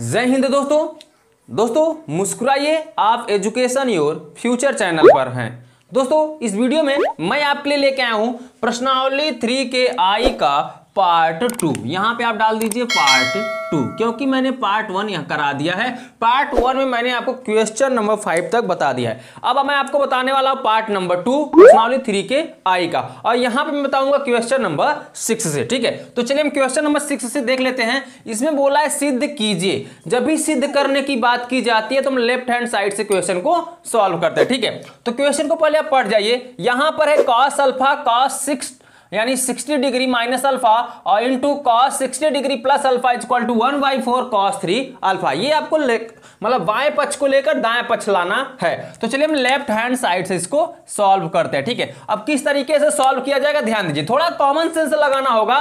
जय हिंद दोस्तों दोस्तों मुस्कुराइए आप एजुकेशन योर फ्यूचर चैनल पर हैं दोस्तों इस वीडियो में मैं आपके लिए लेके आया हूं प्रश्नावली थ्री के आई का पार्ट टू यहाँ पे आप डाल दीजिए पार्ट टू क्योंकि मैंने पार्ट वन यहाँ करा दिया है पार्ट वन में मैंने आपको क्वेश्चन नंबर फाइव तक बता दिया है अब मैं आपको बताने वाला हूं पार्ट नंबर टू प्रश्नावली थ्री के आई का और यहां पे मैं बताऊंगा क्वेश्चन नंबर सिक्स से ठीक है तो चलिए हम क्वेश्चन नंबर सिक्स से देख लेते हैं इसमें बोला है सिद्ध कीजिए जब भी सिद्ध करने की बात की जाती है तो हम लेफ्ट हैंड साइड से क्वेश्चन को सॉल्व करते हैं ठीक है तो क्वेश्चन को पहले आप पढ़ जाइए यहाँ पर है कॉस अल्फा कॉस सिक्स यानी 60 डिग्री माइनस अल्फा और into cos sixty degree plus alpha is equal to one by four cos three alpha ये आपको मतलब बाएं पक्ष को लेकर दाएं पक्ष लाना है तो चलिए हम लेफ्ट हैंड साइड से इसको सॉल्व करते हैं ठीक है अब किस तरीके से सॉल्व किया जाएगा ध्यान दीजिए थोड़ा कॉमन सेंस लगाना होगा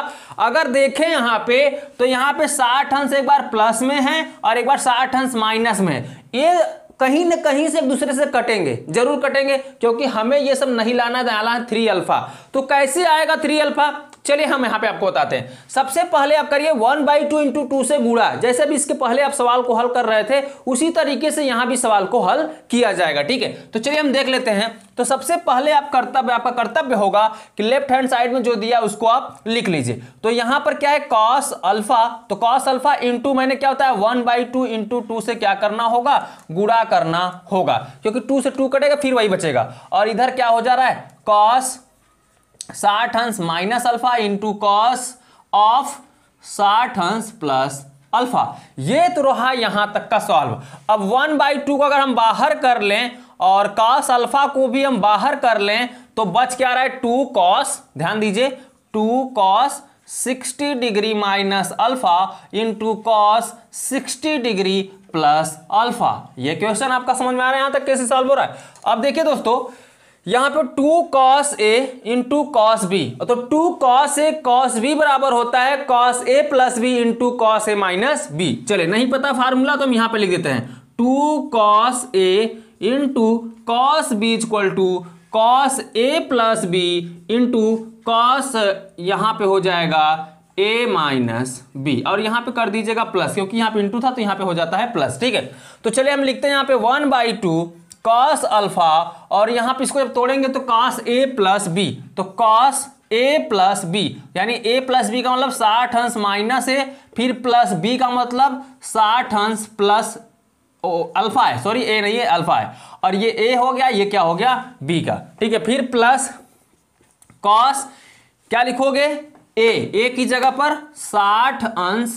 अगर देखें यहाँ पे तो यहाँ पे साठ अंश एक बार प्लस में है और एक बार साठ अंश माइनस में है ये कहीं ना कहीं से एक दूसरे से कटेंगे जरूर कटेंगे क्योंकि हमें ये सब नहीं लाना तो लाना है थ्री अल्फा तो कैसे आएगा थ्री अल्फा चलिए हम यहाँ पे आपको बताते हैं सबसे पहले आप करिए one by two into two से गुड़ा जैसे भी इसके पहले आप सवाल को हल कर रहे थे उसी तरीके से यहाँ भी सवाल को हल किया जाएगा ठीक है तो चलिए हम देख लेते हैं तो सबसे पहले आप कर्तव्य आपका कर्तव्य होगा कि लेफ्ट हैंड साइड में जो दिया उसको आप लिख लीजिए तो यहाँ पर क्या है कॉस अल्फा तो कॉस अल्फा इंटू मैंने क्या होता है one by two into two से क्या करना होगा गुड़ा करना होगा क्योंकि टू से टू कटेगा फिर वही बचेगा और इधर क्या हो जा रहा है कॉस साठ अंश minus alpha into cos of साठ अंश प्लस अल्फा ये तो रहा यहां तक का सॉल्व अब वन बाई टू को अगर हम बाहर कर लें और कॉस अल्फा को भी हम बाहर कर लें तो बच क्या रहा है टू कॉस ध्यान दीजिए two cos 60 degree minus alpha into cos 60 degree plus alpha ये क्वेश्चन आपका समझ में आ रहा है यहां तक कैसे सॉल्व हो रहा है अब देखिए दोस्तों यहाँ पे two cos A into cos B तो two cos A cos B बराबर होता है cos A plus B into cos A minus B चले नहीं पता फार्मूला तो हम यहां पे लिख देते हैं two cos A into cos B equal to cos A plus B into cos यहां पे हो जाएगा ए माइनस बी और यहां पे कर दीजिएगा प्लस क्योंकि यहाँ पे इंटू था तो यहाँ पे हो जाता है प्लस ठीक है तो चलिए हम लिखते हैं यहाँ पे one by two cos alpha और यहां पे इसको जब तोड़ेंगे तो कॉस ए प्लस बी तो कॉस ए प्लस बी यानी ए प्लस बी का मतलब साठ अंश माइनस ए फिर प्लस बी का मतलब साठ अंश प्लस ओ, अल्फा है सॉरी ए नहीं है अल्फा है और ये ए हो गया ये क्या हो गया बी का ठीक है फिर प्लस कॉस क्या लिखोगे ए ए की जगह पर साठ अंश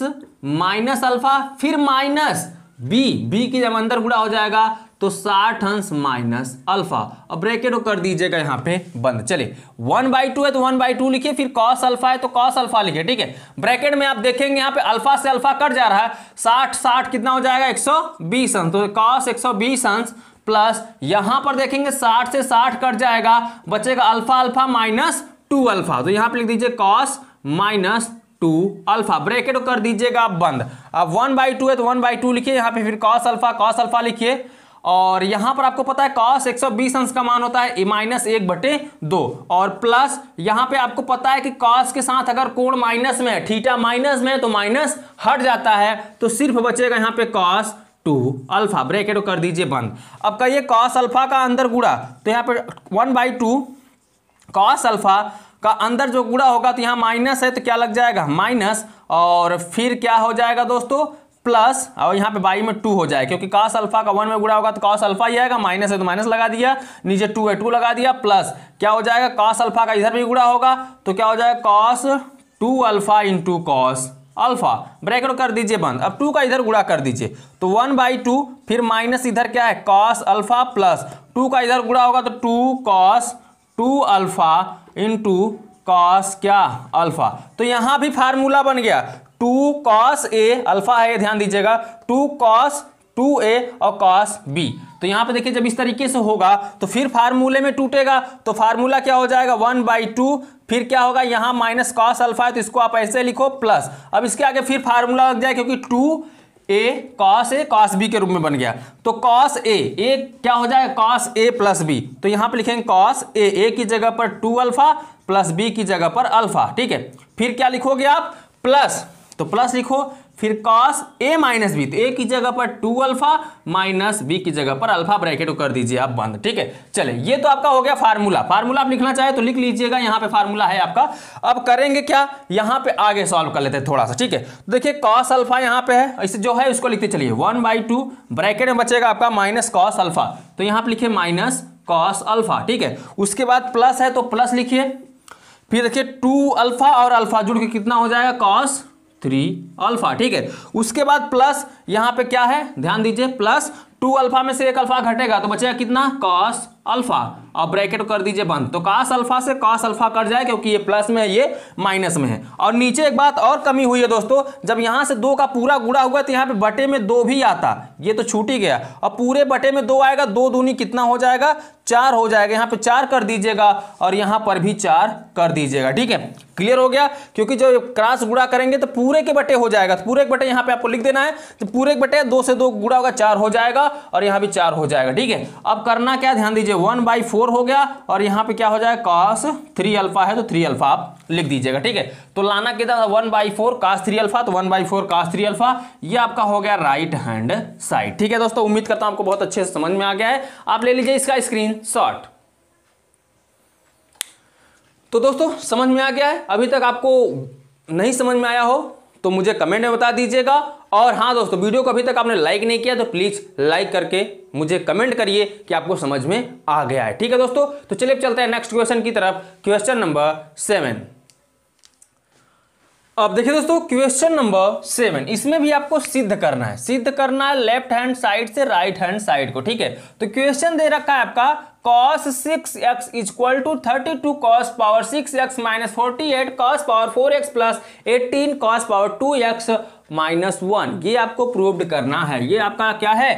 माइनस अल्फा फिर माइनस बी बी की जब अंदर गुड़ा हो जाएगा तो साठ अंश माइनस अल्फा अब ब्रैकेट कर दीजिएगा यहाँ पे बंद चलिए वन बाई टू है तो वन बाई टू लिखिए फिर कॉस अल्फा है तो कॉस अल्फा लिखिए ठीक है ब्रैकेट में आप देखेंगे यहाँ पे अल्फा से अल्फा कट जा रहा है साठ साठ कितना हो जाएगा एक सौ बीस अंश तो कॉस एक सौ बीस अंश प्लस यहां पर देखेंगे साठ से साठ कट जाएगा बचेगा alpha alpha minus two alpha तो यहां पर लिख दीजिए cos minus two alpha bracket कर दीजिएगा बंद अब वन बाई टू है तो वन बाई टू लिखिए यहाँ पे फिर कॉस अल्फा कॉस अल्फा लिखिए और यहां पर आपको पता है कॉस 120 अंश का मान होता है माइनस एक बटे दो और प्लस यहां पे आपको पता है कि कॉस के साथ अगर कोण माइनस में है थीटा माइनस में है तो माइनस हट जाता है तो सिर्फ बचेगा यहां पे कॉस टू अल्फा ब्रैकेट कर दीजिए बंद अब कहिए कॉस अल्फा का अंदर गुड़ा तो यहां पर one by two cos alpha का अंदर जो गुड़ा होगा तो यहां माइनस है तो क्या लग जाएगा माइनस और फिर क्या हो जाएगा दोस्तों प्लस और यहाँ पे बाई में टू हो जाए क्योंकि कॉस अल्फा का वन में गुड़ा होगा तो कॉस अल्फा ही आएगा माइनस है तो माइनस लगा दिया नीचे टू है टू लगा दिया प्लस क्या हो जाएगा कॉस अल्फा का इधर भी गुड़ा होगा तो क्या हो जाएगा cos two alpha into cos alpha bracket कर दीजिए बंद अब टू का इधर गुड़ा कर दीजिए तो वन बाई टू फिर माइनस इधर क्या है कॉस अल्फा प्लस टू का इधर गुड़ा होगा तो two cos two alpha into cos क्या अल्फा तो यहाँ भी फार्मूला बन गया टू कॉस ए अल्फा है ध्यान दीजिएगा टू कॉस टू ए और कॉस बी तो यहां पे देखिए जब इस तरीके से होगा तो फिर फार्मूले में टूटेगा तो फार्मूला क्या हो जाएगा वन बाई टू फिर क्या होगा यहाँ माइनस कॉस अल्फा है तो इसको आप ऐसे लिखो प्लस अब इसके आगे फिर फार्मूला लग जाए क्योंकि two A cos A cos B के रूप में बन गया तो कॉस ए ए क्या हो जाएगा कॉस ए प्लस बी तो यहां पे लिखेंगे कॉस ए ए की जगह पर टू अल्फा प्लस बी की जगह पर अल्फा ठीक है फिर क्या लिखोगे आप प्लस तो प्लस लिखो फिर कॉस ए माइनस बी तो ए की जगह पर टू अल्फा माइनस बी की जगह पर अल्फा ब्रैकेट कर दीजिए आप बंद ठीक है चले ये तो आपका हो गया फार्मूला फार्मूला आप लिखना चाहे तो लिख लीजिएगा यहाँ पे फार्मूला है आपका अब करेंगे क्या यहां पे आगे सॉल्व कर लेते हैं थोड़ा सा ठीक है तो देखिए कॉस अल्फा यहाँ पे है इसे जो है उसको लिखते चलिए वन बाई टू ब्रैकेट में बचेगा आपका माइनस कॉस अल्फा तो यहाँ पर लिखिए माइनस कॉस अल्फा ठीक है उसके बाद प्लस है तो प्लस लिखिए फिर देखिए टू अल्फा और अल्फा जुड़ के कितना हो जाएगा कॉस थ्री अल्फा ठीक है उसके बाद प्लस यहां पे क्या है ध्यान दीजिए प्लस टू अल्फा में से एक अल्फा घटेगा तो बचेगा कितना कॉस अल्फा और ब्रैकेट कर दीजिए बंद तो कॉस अल्फा से कॉस अल्फा कट जाए क्योंकि ये प्लस में है ये माइनस में है और नीचे एक बात और कमी हुई है दोस्तों जब यहां से दो का पूरा गुड़ा हुआ तो यहां पे बटे में दो भी आता ये तो छूट ही गया और पूरे बटे में दो आएगा दो दूनी कितना हो जाएगा चार हो जाएगा यहाँ पे चार कर दीजिएगा और यहाँ पर भी चार कर दीजिएगा ठीक है क्लियर हो गया क्योंकि जो क्रास गुड़ा करेंगे तो पूरे के बटे हो जाएगा तो पूरे के बटे यहाँ पे आपको लिख देना है तो पूरे के बटे दो से दो गुड़ा होगा चार हो जाएगा और यहाँ भी चार हो जाएगा ठीक है अब करना क्या ध्यान दीजिए वन बाई फोर हो गया और यहाँ पे क्या हो जाएगा कॉस थ्री अल्फा है तो थ्री अल्फा आप लिख दीजिएगा ठीक है तो लाना कितना one by four cos three alpha तो one by four cos three alpha यह आपका हो गया राइट हैंड साइड ठीक है दोस्तों उम्मीद करता हूं आपको बहुत अच्छे से समझ में आ गया है आप ले लीजिए इसका स्क्रीन शॉर्ट तो दोस्तों समझ में आ गया है अभी तक आपको नहीं समझ में आया हो तो मुझे कमेंट में बता दीजिएगा और हाँ दोस्तों वीडियो को अभी तक आपने लाइक नहीं किया तो प्लीज़ लाइक करके मुझे कमेंट करिए कि आपको समझ में आ गया है ठीक है दोस्तों तो चलिए चलते हैं नेक्स्ट क्वेश्चन की तरफ क्वेश्चन नंबर सेवन अब देखिए दोस्तों क्वेश्चन नंबर सेवन इसमें भी आपको सिद्ध करना है सिद्ध करना है लेफ्ट हैंड साइड से राइट हैंड साइड को ठीक है तो क्वेश्चन दे रखा है आपका cos six x is equal to thirty two cos power six x minus forty eight cos power four x plus eighteen cos power two x minus one ये आपको प्रूव्ड करना है ये आपका क्या है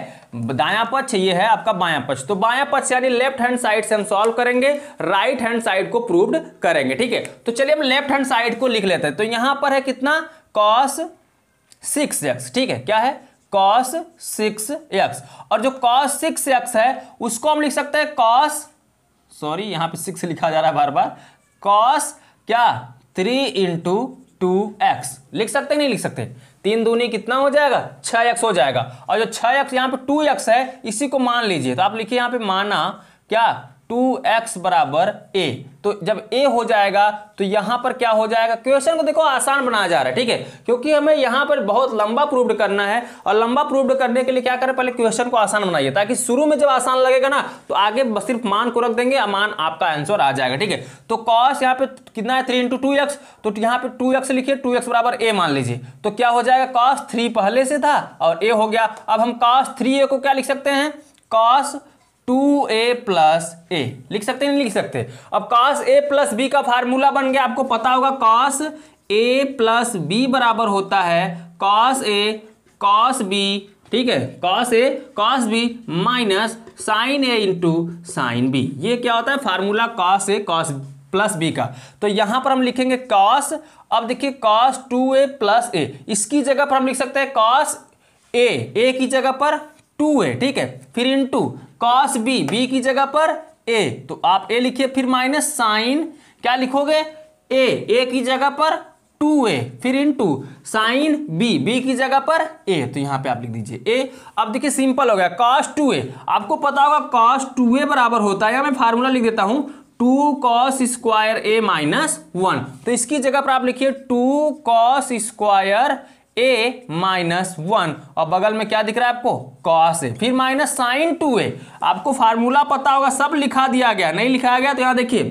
दाया पक्ष ये है आपका बाया पक्ष तो बाया पक्ष यानी लेफ्ट हैंड साइड से हम सॉल्व करेंगे राइट हैंड साइड को प्रूव्ड करेंगे ठीक है तो चलिए हम लेफ्ट हैंड साइड को लिख लेते हैं तो यहां पर है कितना कॉस सिक्स एक्स ठीक है क्या है कॉस सिक्स एक्स और जो कॉस सिक्स एक्स है उसको हम लिख सकते हैं कॉस सॉरी यहां पर सिक्स लिखा जा रहा है बार बार कॉस क्या थ्री इंटू टू एक्स लिख सकते नहीं लिख सकते तीन दूनी कितना हो जाएगा छ एक्स हो जाएगा और जो छह एक्स यहाँ पे टू एक्स है इसी को मान लीजिए तो आप लिखिए यहाँ पे माना क्या टू एक्स बराबर ए तो जब ए हो जाएगा तो यहां पर क्या हो जाएगा क्वेश्चन को देखो आसान बनाया जा रहा है ठीक है क्योंकि हमें यहां पर बहुत लंबा प्रूव्ड करना है और लंबा प्रूव्ड करने के लिए क्या करें पहले क्वेश्चन को आसान बनाइए ताकि शुरू में जब आसान लगेगा ना तो आगे सिर्फ मान को रख देंगे मान आपका आंसर आ जाएगा ठीक है तो कॉस यहाँ पे कितना है थ्री इंटू टू एक्स तो यहाँ पे टू एक्स लिखिए टू एक्स बराबर ए मान लीजिए तो क्या हो जाएगा कॉस थ्री पहले से था और ए हो गया अब हम कॉस थ्री ए को क्या लिख सकते हैं cos two A plus A लिख सकते हैं नहीं लिख सकते अब कॉस ए प्लस बी का फार्मूला बन गया आपको पता होगा कॉस ए प्लस बी बराबर होता है कॉस ए कॉस बी ठीक है cos A cos B minus sine A into sine B ये क्या होता है formula cos A cos plus B का तो यहां पर हम लिखेंगे कॉस अब देखिए cos two A plus A इसकी जगह पर हम लिख सकते हैं कॉस ए ए की जगह पर टू है ठीक है फिर into cos B B की जगह पर ए तो आप ए लिखिए फिर माइनस साइन क्या लिखोगे ए ए की जगह पर टू ए फिर into sine B B की जगह पर ए तो यहाँ पे आप लिख दीजिए ए अब देखिए सिंपल हो गया कॉस टू ए आपको पता होगा कॉस टू ए बराबर होता है मैं फार्मूला लिख देता हूं two cos square A minus one तो इसकी जगह पर आप लिखिए two cos square A minus one और बगल में क्या दिख रहा है आपको कॉस ए फिर माइनस साइन टू ए आपको फार्मूला पता होगा सब लिखा दिया गया नहीं लिखाया गया तो यहां देखिए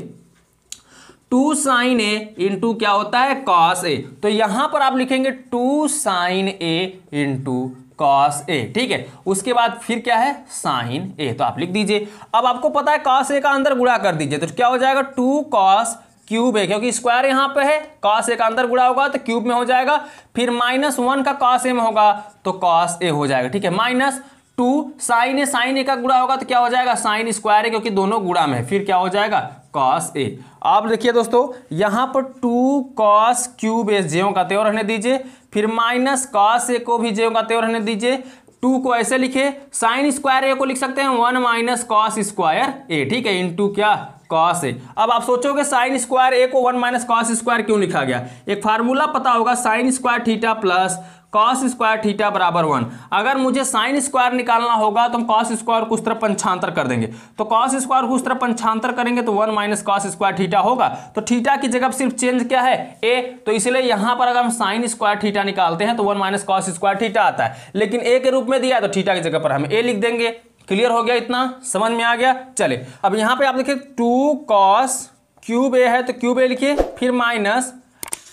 टू साइन ए इंटू क्या होता है कॉस ए तो यहां पर आप लिखेंगे two sine A into cos A ठीक है उसके बाद फिर क्या है साइन ए तो आप लिख दीजिए अब आपको पता है कॉस ए का अंदर गुड़ा कर दीजिए तो क्या हो जाएगा टू कॉस क्यूब है क्योंकि स्क्वायर यहाँ पे है कॉस ए का अंदर गुड़ा होगा तो क्यूब में हो जाएगा फिर माइनस वन का कॉस ए में होगा तो कॉस ए हो जाएगा ठीक है minus two sine A sine A का गुड़ा होगा तो क्या हो जाएगा साइन स्क्वायर है क्योंकि दोनों गुड़ा में फिर क्या हो जाएगा कॉस ए आप देखिए दोस्तों यहाँ पर टू कॉस क्यूब ए जेओ का त्यौर रहने दीजिए फिर माइनस कॉस ए को भी जेओ का त्यौर रहने दीजिए टू को ऐसे लिखे साइन स्क्वायर ए को लिख सकते हैं one minus cos square A ठीक है इन क्या कॉस ए अब आप सोचोगे साइन स्क्वायर ए को वन माइनस कॉस स्क्वायर क्यों लिखा गया एक फार्मूला पता होगा sine square theta plus cos square theta बराबर वन अगर मुझे साइन स्क्वायर निकालना होगा तो हम कॉस स्क्वायर को उस तरह पंचांतर कर देंगे तो कॉस स्क्वायर को उस तरह पंचांतर करेंगे तो one minus cos square theta होगा तो थीटा की जगह सिर्फ चेंज क्या है ए तो इसलिए यहां पर अगर हम साइन स्क्वायर थीटा निकालते हैं तो one minus cos square theta आता है लेकिन ए के रूप में दिया तो थीटा की जगह पर हम ए लिख देंगे क्लियर हो गया इतना समझ में आ गया चले अब यहाँ पे आप देखिए टू कॉस क्यूब ए है तो क्यूब ए लिखिए फिर माइनस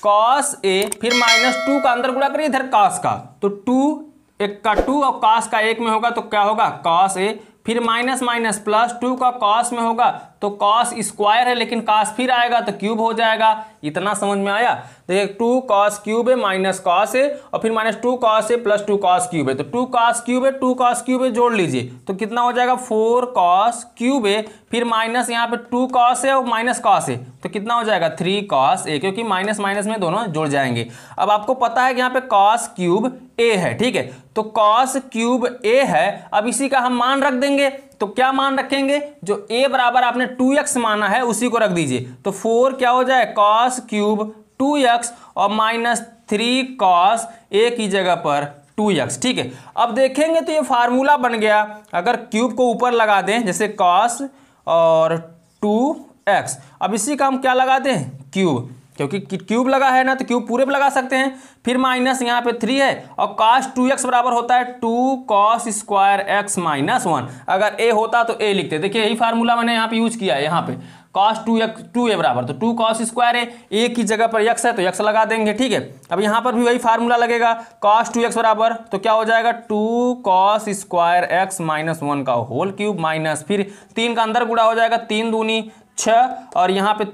कॉस ए फिर माइनस टू का अंदर गुड़ा करिए इधर कॉस का तो टू एक का टू और कॉस का एक में होगा तो क्या होगा कॉस ए फिर माइनस माइनस प्लस टू का कॉस में होगा तो कॉस स्क्वायर है लेकिन कॉस फिर आएगा तो क्यूब हो जाएगा इतना समझ में आया देखिए टू कॉस क्यूब है माइनस कॉस है और फिर माइनस टू कॉस है प्लस टू कॉस क्यूब है तो टू कॉस क्यूब है टू कॉस क्यूब है जोड़ लीजिए तो कितना हो जाएगा फोर कॉस क्यूब है फिर माइनस यहाँ पे टू कॉस है और माइनस कॉस है तो कितना हो जाएगा थ्री कॉस ए क्योंकि माइनस माइनस में दोनों जोड़ जाएंगे अब आपको पता है कि यहाँ पे कॉस क्यूब ए है ठीक है तो कॉस क्यूब ए है अब इसी का हम मान रख देंगे तो क्या मान रखेंगे जो a बराबर आपने 2x माना है उसी को रख दीजिए तो फोर क्या हो जाए कॉस क्यूब टू एक्स और माइनस थ्री कॉस ए की जगह पर टू एक्स ठीक है अब देखेंगे तो ये फार्मूला बन गया अगर क्यूब को ऊपर लगा दें जैसे कॉस और टू एक्स अब इसी का हम क्या लगाते हैं क्यूब क्योंकि क्यूब लगा है ना तो क्यूब पूरे पर लगा सकते हैं फिर माइनस यहाँ पे थ्री है और कॉस टू एक्स बराबर होता है two cos square X minus one अगर ए होता तो ए लिखते देखिए यही फार्मूला मैंने यहाँ पे यूज किया है यहाँ पे cos two X two A बराबर तो टू कॉस स्क्वायर है ए की जगह पर एक्स है तो एक्स लगा देंगे ठीक है अब यहाँ पर भी वही फार्मूला लगेगा कॉस टू एक्स बराबर तो क्या हो जाएगा two cos square X minus one का होल क्यूब माइनस फिर तीन का अंदर गुड़ा हो जाएगा तीन दूनी छः और यहाँ पे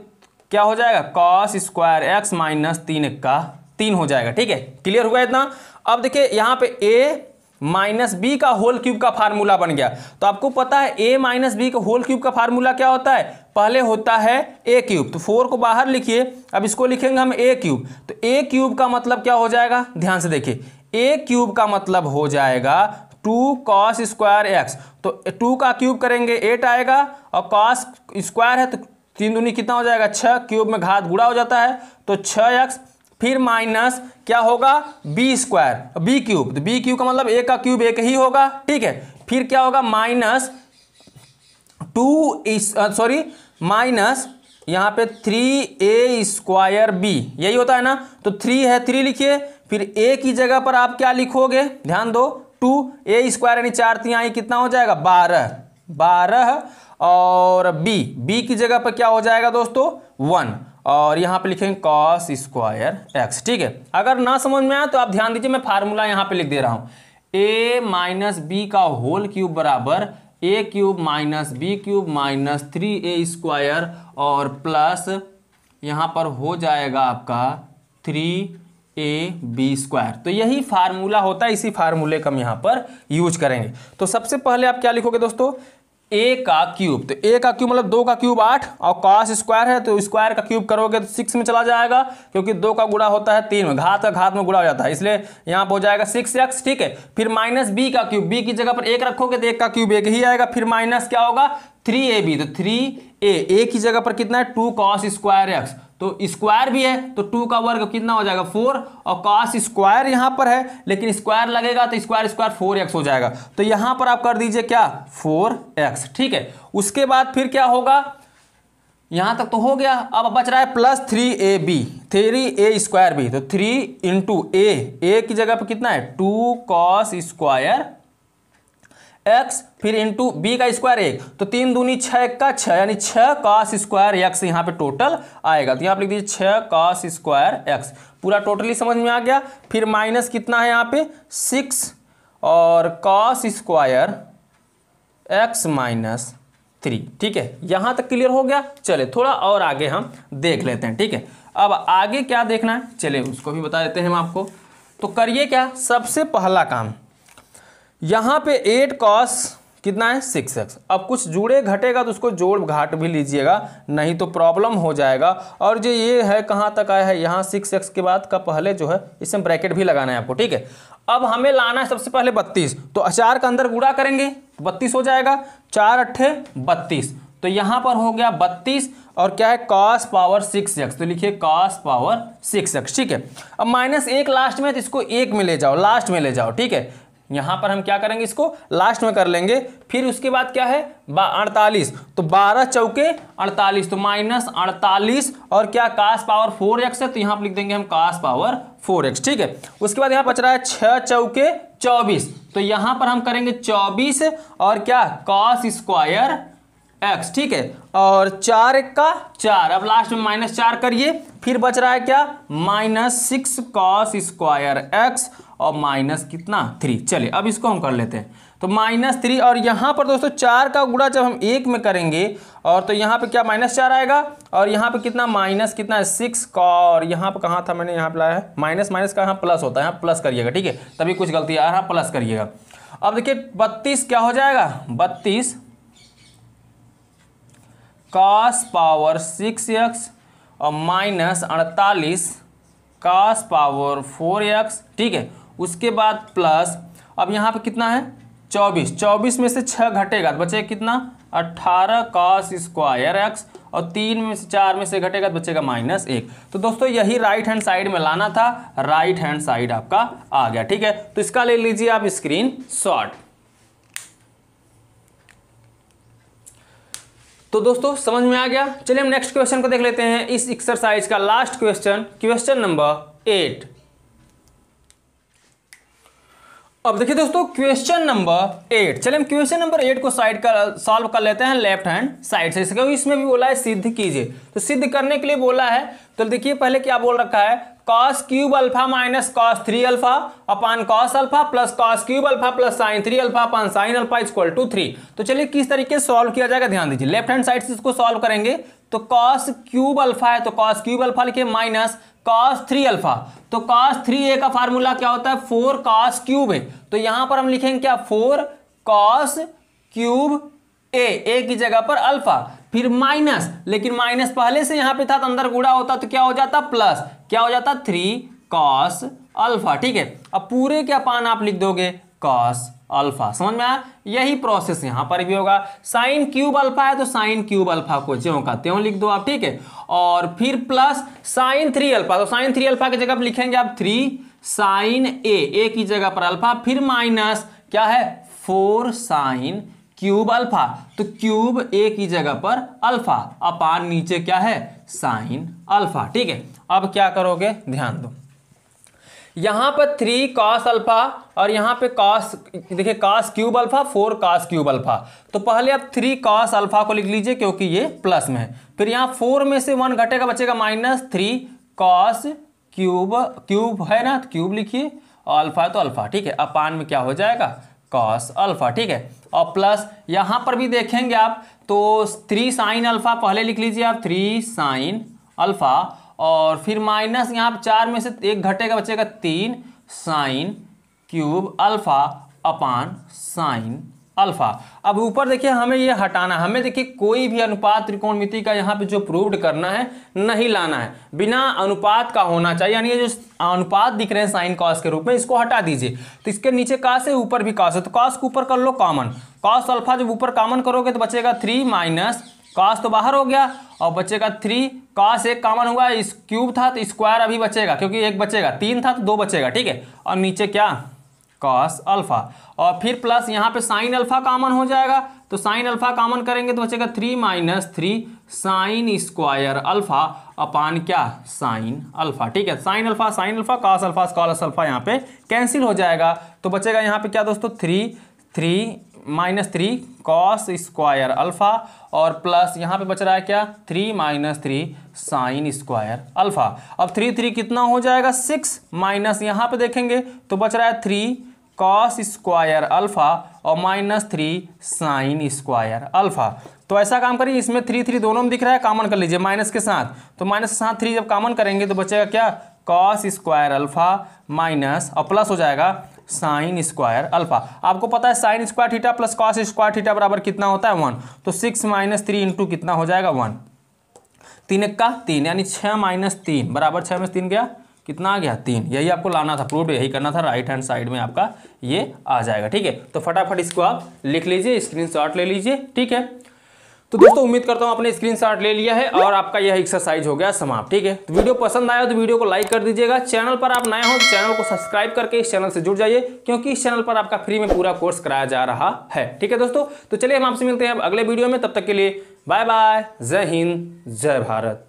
क्या हो जाएगा कॉस स्क्वायर एक्स माइनस तीन का तीन हो जाएगा ठीक है क्लियर हुआ इतना अब देखिए यहाँ पे ए माइनस बी का होल क्यूब का फार्मूला बन गया तो आपको पता है ए माइनस बी का होल क्यूब का फार्मूला क्या होता है पहले होता है ए क्यूब तो फोर को बाहर लिखिए अब इसको लिखेंगे हम ए क्यूब तो ए क्यूब का मतलब क्या हो जाएगा ध्यान से देखिए ए क्यूब का मतलब हो जाएगा टू कॉस स्क्वायर एक्स तो टू का क्यूब करेंगे एट आएगा और कॉस स्क्वायर है तो तीन दूनी कितना हो जाएगा छः क्यूब में घात गुड़ा हो जाता है तो छः एक्स फिर माइनस क्या होगा बी स्क्वायर बी क्यूब तो बी क्यूब का मतलब एक का क्यूब एक ही होगा ठीक है फिर क्या होगा माइनस टू सॉरी माइनस यहाँ पे थ्री ए स्क्वायर बी यही होता है ना तो थ्री है थ्री लिखिए फिर ए की जगह पर आप क्या लिखोगे ध्यान दो टू ए स्क्वायर यानी चार तीन आई कितना हो जाएगा बारह बारह और बी बी की जगह पर क्या हो जाएगा दोस्तों वन और यहाँ पे लिखेंगे कॉस स्क्वायर एक्स ठीक है अगर ना समझ में आए तो आप ध्यान दीजिए मैं फार्मूला यहाँ पे लिख दे रहा हूँ ए माइनस बी का होल क्यूब बराबर A cube minus B cube minus three A square और प्लस यहाँ पर हो जाएगा आपका थ्री ए बी स्क्वायर तो यही फार्मूला होता है इसी फार्मूले का हम यहाँ पर यूज करेंगे तो सबसे पहले आप क्या लिखोगे दोस्तों ए का क्यूब तो ए का क्यूब मतलब दो का क्यूब आठ और कॉस स्क्वायर है तो स्क्वायर का क्यूब करोगे तो सिक्स में चला जाएगा क्योंकि दो का गुड़ा होता है तीन में घात का घात में गुड़ा हो जाता है इसलिए यहाँ पर हो जाएगा सिक्स एक्स ठीक है फिर माइनस बी का क्यूब बी की जगह पर एक रखोगे तो एक का क्यूब एक ही आएगा फिर माइनस क्या होगा थ्री ए बी तो थ्री ए ए की जगह पर कितना है टू कॉस स्क्वायर एक्स तो स्क्वायर भी है तो टू का वर्ग कितना हो जाएगा फोर और कॉस स्क्वायर यहां पर है लेकिन स्क्वायर लगेगा तो स्क्वायर स्क्वायर फोर एक्स हो जाएगा तो यहां पर आप कर दीजिए क्या फोर एक्स ठीक है उसके बाद फिर क्या होगा यहां तक तो हो गया अब बच रहा है plus three A B three A square B तो थ्री इंटू ए ए की जगह पर कितना है टू कॉस स्क्वायर एक्स फिर इंटू बी का स्क्वायर एक तो तीन दूनी छः का छः यानी छः कास स्क्वायर एक्स यहाँ पे टोटल आएगा तो यहाँ पे लिख दीजिए छः कास स्क्वायर एक्स पूरा टोटली समझ में आ गया फिर माइनस कितना है यहाँ पे सिक्स और cos square X minus three ठीक है यहाँ तक क्लियर हो गया चले थोड़ा और आगे हम देख लेते हैं ठीक है अब आगे क्या देखना है चले उसको भी बता देते हैं हम आपको तो करिए क्या सबसे पहला काम यहाँ पे एट कॉस कितना है सिक्स एक्स अब कुछ जुड़े घटेगा तो उसको जोड़ घाट भी लीजिएगा नहीं तो प्रॉब्लम हो जाएगा और जो ये है कहाँ तक आया है यहाँ सिक्स एक्स के बाद का पहले जो है इसमें ब्रैकेट भी लगाना है आपको ठीक है अब हमें लाना है सबसे पहले बत्तीस तो अचार का अंदर गुड़ा करेंगे तो बत्तीस हो जाएगा चार अट्ठे बत्तीस तो यहाँ पर हो गया बत्तीस और क्या है कॉस पावर सिक्स एक्स तो लिखिए कॉस पावर सिक्स एक्स ठीक है अब माइनस एक लास्ट में तो इसको एक में ले जाओ लास्ट में ले जाओ ठीक है यहां पर हम क्या करेंगे इसको लास्ट में कर लेंगे फिर उसके बाद क्या है अड़तालीस तो बारह चौके अड़तालीस तो माइनस अड़तालीस और क्या कास पावर फोर एक्स है तो यहाँ पर लिख देंगे हम कास पावर फोर एक्स ठीक है उसके बाद यहां बच रहा है छः चौके चौबीस तो यहां पर हम करेंगे चौबीस और क्या कॉस स्क्वायर एक्स ठीक है और चार एक का चार अब लास्ट में माइनस चार करिए फिर बच रहा है क्या minus six cos square X और माइनस कितना थ्री चलिए अब इसको हम कर लेते हैं तो माइनस थ्री और यहाँ पर दोस्तों चार का गुड़ा जब हम एक में करेंगे और तो यहाँ पे क्या माइनस चार आएगा और यहाँ पे कितना माइनस कितना सिक्स का और यहाँ पे कहाँ था मैंने यहाँ पे लाया है माइनस माइनस का यहाँ प्लस होता है यहाँ प्लस करिएगा ठीक है तभी कुछ गलती आ रहा प्लस करिएगा अब देखिए बत्तीस क्या हो जाएगा बत्तीस कास पावर सिक्स एक्स और माइनस अड़तालीस कास पावर फोर एक्स ठीक है उसके बाद प्लस अब यहाँ पे कितना है चौबीस चौबीस में से छः घटेगा तो बचेगा कितना अट्ठारह कॉस स्क्वायर एक्स और तीन में से चार में से घटेगा तो बचेगा माइनस एक तो दोस्तों यही राइट हैंड साइड में लाना था राइट हैंड साइड आपका आ गया ठीक है तो इसका ले लीजिए आप स्क्रीन शॉट तो दोस्तों समझ में आ गया चलिए हम नेक्स्ट क्वेश्चन को देख लेते हैं इस एक्सरसाइज का last question question number eight अब देखिए दोस्तों क्वेश्चन नंबर एट चलिए हम क्वेश्चन नंबर एट को साइड का सॉल्व कर लेते हैं लेफ्ट हैंड साइड से क्योंकि इसमें भी बोला है सिद्ध कीजिए तो सिद्ध करने के लिए बोला है तो देखिए पहले क्या बोल रखा है cos cube alpha minus cos three alpha upon cos alpha plus cos cube alpha plus sine three alpha upon sine alpha is equal to three तो चलिए किस तरीके से सॉल्व किया जाएगा ध्यान दीजिए लेफ्ट हैंड साइड से इसको सॉल्व करेंगे तो कॉस क्यूब अल्फा है तो कॉस क्यूब अल्फा लिखे माइनस कॉस थ्री अल्फा तो कॉस थ्री ए का फार्मूला क्या होता है फोर कॉस क्यूब ए तो यहां पर हम लिखेंगे क्या four cos cube A A की जगह पर अल्फा फिर माइनस लेकिन माइनस पहले से यहां पे था तो अंदर गुड़ा होता तो क्या हो जाता प्लस क्या हो जाता थ्री कॉस अल्फा ठीक है अब पूरे क्या पान आप लिख दोगे कॉस अल्फा समझ में आया यही प्रोसेस यहां पर भी होगा साइन क्यूब अल्फा है तो साइन क्यूब अल्फा को ज्यो का त्यों लिख दो आप ठीक है और फिर प्लस साइन थ्री अल्फा तो साइन थ्री अल्फा की जगह पर लिखेंगे आप थ्री साइन ए ए की जगह पर अल्फा फिर माइनस क्या है फोर साइन क्यूब अल्फा तो क्यूब ए की जगह पर अल्फा अपान नीचे क्या है साइन अल्फा ठीक है अब क्या करोगे ध्यान दो यहाँ पर थ्री कॉस अल्फा और यहाँ पे कॉस देखिए cos cube alpha four cos cube alpha तो पहले आप थ्री कॉस अल्फा को लिख लीजिए क्योंकि ये प्लस में है फिर यहाँ फोर में से वन घटेगा बचेगा minus three cos cube cube है ना क्यूब लिखिए अल्फा है तो अल्फा ठीक है अपान में क्या हो जाएगा कॉस अल्फा ठीक है और प्लस यहाँ पर भी देखेंगे आप तो थ्री साइन अल्फा पहले लिख लीजिए आप थ्री साइन अल्फा और फिर माइनस यहाँ पर चार में से एक घटेगा बचेगा तीन sine cube alpha upon sine alpha अब ऊपर देखिए हमें ये हटाना हमें देखिए कोई भी अनुपात त्रिकोणमिति का यहाँ पे जो प्रूव्ड करना है नहीं लाना है बिना अनुपात का होना चाहिए यानी ये जो अनुपात दिख रहे हैं साइन कॉस के रूप में इसको हटा दीजिए तो इसके नीचे कॉस है ऊपर भी कॉस है तो कॉस को ऊपर कर लो कॉमन कॉस अल्फा जब ऊपर कॉमन करोगे तो बचेगा थ्री माइनस कास तो बाहर हो गया और बचेगा थ्री कास एक कॉमन हुआ इस क्यूब था तो स्क्वायर अभी बचेगा क्योंकि एक बचेगा तीन था तो दो बचेगा ठीक है और नीचे क्या कॉस अल्फा और फिर प्लस यहाँ पे साइन अल्फा कॉमन हो जाएगा तो साइन अल्फा कॉमन करेंगे तो बचेगा three minus three sine square alpha upon क्या साइन अल्फा ठीक है sine alpha sine alpha cos alpha cos alpha यहाँ पे कैंसिल हो जाएगा तो बचेगा यहाँ पे क्या दोस्तों three three minus three cos square alpha और प्लस यहाँ पे बच रहा है क्या three minus three sine square alpha अब थ्री थ्री कितना हो जाएगा सिक्स माइनस यहाँ पे देखेंगे तो बच रहा है थ्री कॉस स्क्वायर अल्फ़ा और minus three sine square alpha तो ऐसा काम करिए इसमें थ्री थ्री दोनों में दिख रहा है कॉमन कर लीजिए माइनस के साथ तो माइनस के साथ थ्री जब कॉमन करेंगे तो बचेगा क्या कॉस स्क्वायर अल्फ़ा माइनस और प्लस हो जाएगा साइन स्क्वायर अल्फा आपको पता है sine square theta plus cos square theta बराबर कितना होता है वन तो सिक्स माइनस थ्री इंटू कितना हो जाएगा वन तीन का तीन यानी छः माइनस तीन बराबर छः माइनस तीन गया कितना आ गया तीन यही आपको लाना था प्रूफ यही करना था राइट हैंड साइड में आपका ये आ जाएगा ठीक है तो फटाफट इसको आप लिख लीजिए स्क्रीन ले लीजिए ठीक है तो दोस्तों उम्मीद करता हूँ आपने स्क्रीनशॉट ले लिया है और आपका यह एक्सरसाइज हो गया समाप्त ठीक है तो वीडियो पसंद आया तो वीडियो को लाइक कर दीजिएगा चैनल पर आप नए हो तो चैनल को सब्सक्राइब करके इस चैनल से जुड़ जाइए क्योंकि इस चैनल पर आपका फ्री में पूरा कोर्स कराया जा रहा है ठीक है दोस्तों तो चलिए हम आपसे मिलते हैं अब अगले वीडियो में तब तक के लिए बाय बाय जय हिंद जय भारत